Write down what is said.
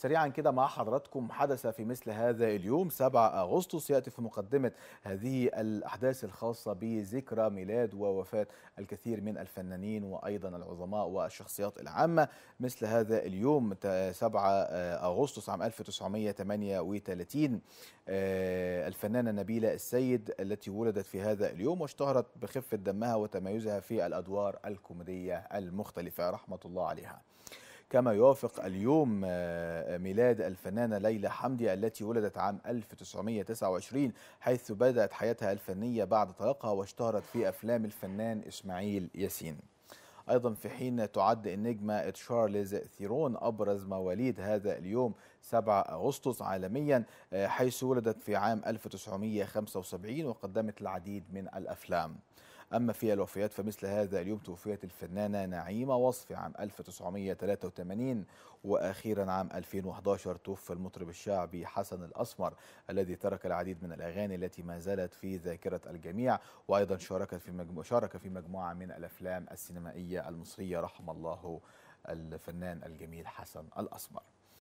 سريعا كده مع حضراتكم حدث في مثل هذا اليوم 7 أغسطس يأتي في مقدمة هذه الأحداث الخاصة بذكرى ميلاد ووفاة الكثير من الفنانين وأيضا العظماء والشخصيات العامة مثل هذا اليوم 7 آه، أغسطس عام 1938 آه، الفنانة نبيلة السيد التي ولدت في هذا اليوم واشتهرت بخفة دمها وتميزها في الأدوار الكوميدية المختلفة رحمة الله عليها كما يوافق اليوم آه، آه، ميلاد الفنانة ليلى حمدي التي ولدت عام 1929 حيث بدأت حياتها الفنية بعد طلاقها واشتهرت في أفلام الفنان إسماعيل ياسين أيضا في حين تعد النجمة تشارلز ثيرون أبرز مواليد هذا اليوم 7 أغسطس عالميا آه، حيث ولدت في عام 1975 وقدمت العديد من الأفلام أما في الوفيات فمثل هذا اليوم توفيت الفنانة نعيمة وصفي عام 1983 وأخيرا عام 2011 توفي المطرب الشعبي حسن الأسمر الذي ترك العديد من الأغاني التي ما زالت في ذاكرة الجميع وأيضا شاركت في مجمو... شارك في مجموعة من الأفلام السينمائية المصرية رحم الله الفنان الجميل حسن الأسمر